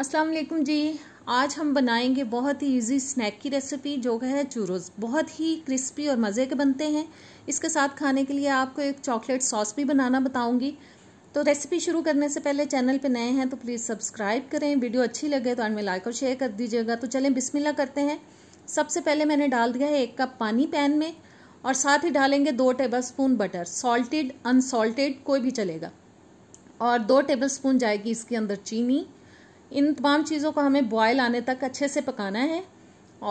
अस्सलाम वालेकुम जी आज हम बनाएंगे बहुत ही इजी स्नैक की रेसिपी जो है चूरोज बहुत ही क्रिस्पी और मज़े के बनते हैं इसके साथ खाने के लिए आपको एक चॉकलेट सॉस भी बनाना बताऊंगी तो रेसिपी शुरू करने से पहले चैनल पे नए हैं तो प्लीज़ सब्सक्राइब करें वीडियो अच्छी लगे तो एंड लाइक और शेयर कर दीजिएगा तो चलें बिस्मिल्ला करते हैं सबसे पहले मैंने डाल दिया है एक कप पानी पैन में और साथ ही डालेंगे दो tablespoon butter salted unsalted कोई भी चलेगा और दो टेबल स्पून जाएगी इसके अंदर चीनी इन तमाम चीज़ों को हमें बॉयल आने तक अच्छे से पकाना है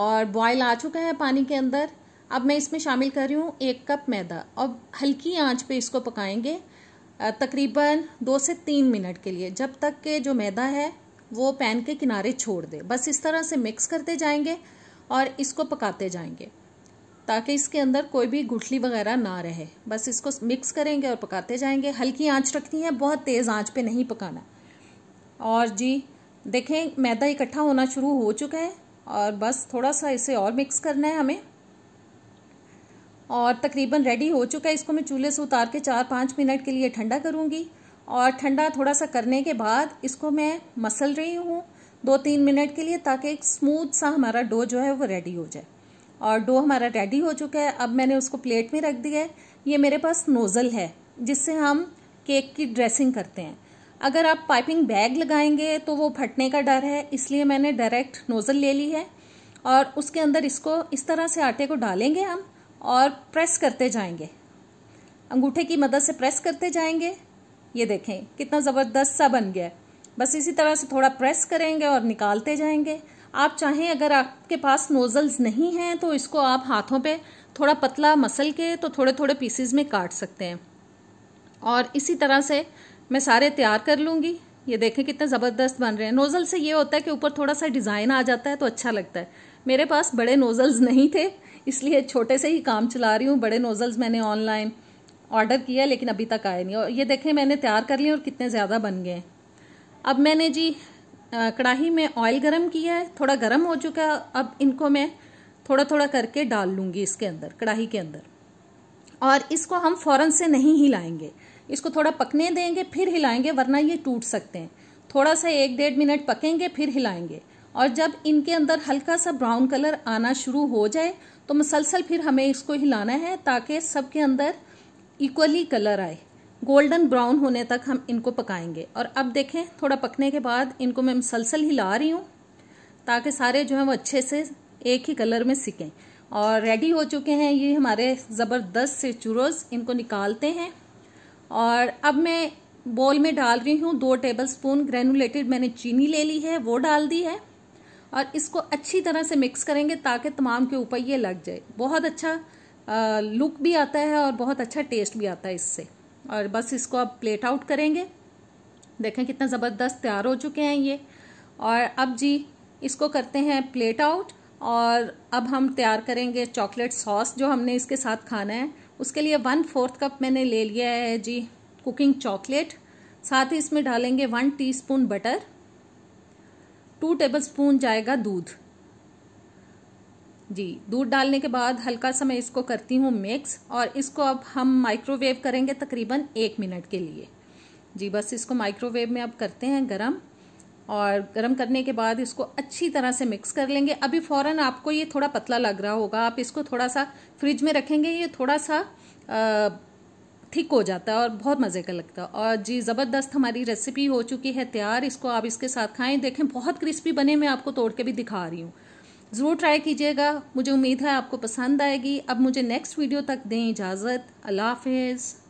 और बॉयल आ चुका है पानी के अंदर अब मैं इसमें शामिल कर रही हूँ एक कप मैदा अब हल्की आंच पे इसको पकाएंगे तकरीबन दो से तीन मिनट के लिए जब तक के जो मैदा है वो पैन के किनारे छोड़ दे बस इस तरह से मिक्स करते जाएंगे और इसको पकाते जाएंगे ताकि इसके अंदर कोई भी गुठली वगैरह ना रहे बस इसको मिक्स करेंगे और पकाते जाएंगे हल्की आँच रखनी है बहुत तेज़ आँच पर नहीं पकाना और जी देखें मैदा इकट्ठा होना शुरू हो चुका है और बस थोड़ा सा इसे और मिक्स करना है हमें और तकरीबन रेडी हो चुका है इसको मैं चूल्हे से उतार के चार पाँच मिनट के लिए ठंडा करूँगी और ठंडा थोड़ा सा करने के बाद इसको मैं मसल रही हूँ दो तीन मिनट के लिए ताकि एक स्मूथ सा हमारा डो जो है वो रेडी हो जाए और डो हमारा रेडी हो चुका है अब मैंने उसको प्लेट में रख दिया है ये मेरे पास नोज़ल है जिससे हम केक की ड्रेसिंग करते हैं अगर आप पाइपिंग बैग लगाएंगे तो वो फटने का डर है इसलिए मैंने डायरेक्ट नोज़ल ले ली है और उसके अंदर इसको इस तरह से आटे को डालेंगे हम और प्रेस करते जाएंगे अंगूठे की मदद से प्रेस करते जाएंगे ये देखें कितना ज़बरदस्त सा बन गया बस इसी तरह से थोड़ा प्रेस करेंगे और निकालते जाएंगे आप चाहें अगर आपके पास नोज़ल्स नहीं हैं तो इसको आप हाथों पे थोड़ा पतला मसल के तो थोड़े थोड़े पीसीज में काट सकते हैं और इसी तरह से मैं सारे तैयार कर लूँगी ये देखें कितने ज़बरदस्त बन रहे हैं नोज़ल से ये होता है कि ऊपर थोड़ा सा डिज़ाइन आ जाता है तो अच्छा लगता है मेरे पास बड़े नोज़ल्स नहीं थे इसलिए छोटे से ही काम चला रही हूँ बड़े नोज़ल्स मैंने ऑनलाइन ऑर्डर किया लेकिन अभी तक आए नहीं और ये देखें मैंने तैयार कर लिया और कितने ज़्यादा बन गए अब मैंने जी कढ़ाही में ऑयल गरम किया है थोड़ा गरम हो चुका है अब इनको मैं थोड़ा थोड़ा करके डाल लूँगी इसके अंदर कढ़ाही के अंदर और इसको हम फ़ौरन से नहीं हिलाएंगे इसको थोड़ा पकने देंगे फिर हिलाएंगे वरना ये टूट सकते हैं थोड़ा सा एक डेढ़ मिनट पकेंगे फिर हिलाएंगे और जब इनके अंदर हल्का सा ब्राउन कलर आना शुरू हो जाए तो मसलसल फिर हमें इसको हिलाना है ताकि सबके अंदर इक्वली कलर आए गोल्डन ब्राउन होने तक हम इनको पकाएंगे और अब देखें थोड़ा पकने के बाद इनको मैं मुसलसल हिला रही हूँ ताकि सारे जो हैं वो अच्छे से एक ही कलर में सिकें और रेडी हो चुके हैं ये हमारे ज़बरदस्त से चुरोज़ इनको निकालते हैं और अब मैं बोल में डाल रही हूँ दो टेबल स्पून ग्रेनुलेटेड मैंने चीनी ले ली है वो डाल दी है और इसको अच्छी तरह से मिक्स करेंगे ताकि तमाम के ऊपर ये लग जाए बहुत अच्छा आ, लुक भी आता है और बहुत अच्छा टेस्ट भी आता है इससे और बस इसको अब प्लेट आउट करेंगे देखें कितना ज़बरदस्त तैयार हो चुके हैं ये और अब जी इसको करते हैं प्लेट आउट और अब हम तैयार करेंगे चॉकलेट सॉस जो हमने इसके साथ खाना है उसके लिए वन फोर्थ कप मैंने ले लिया है जी कुकिंग चॉकलेट साथ ही इसमें डालेंगे one teaspoon butter two tablespoon जाएगा दूध जी दूध डालने के बाद हल्का सा मैं इसको करती हूँ मिक्स और इसको अब हम माइक्रोवेव करेंगे तकरीबन एक मिनट के लिए जी बस इसको माइक्रोवेव में अब करते हैं गर्म और गर्म करने के बाद इसको अच्छी तरह से मिक्स कर लेंगे अभी फ़ौरन आपको ये थोड़ा पतला लग रहा होगा आप इसको थोड़ा सा फ्रिज में रखेंगे ये थोड़ा सा ठीक हो जाता है और बहुत मज़े का लगता है और जी ज़बरदस्त हमारी रेसिपी हो चुकी है तैयार इसको आप इसके साथ खाएं देखें बहुत क्रिस्पी बने मैं आपको तोड़ के भी दिखा रही हूँ ज़रूर ट्राई कीजिएगा मुझे उम्मीद है आपको पसंद आएगी अब मुझे नेक्स्ट वीडियो तक दें इजाज़त अल्लाह हाफिज़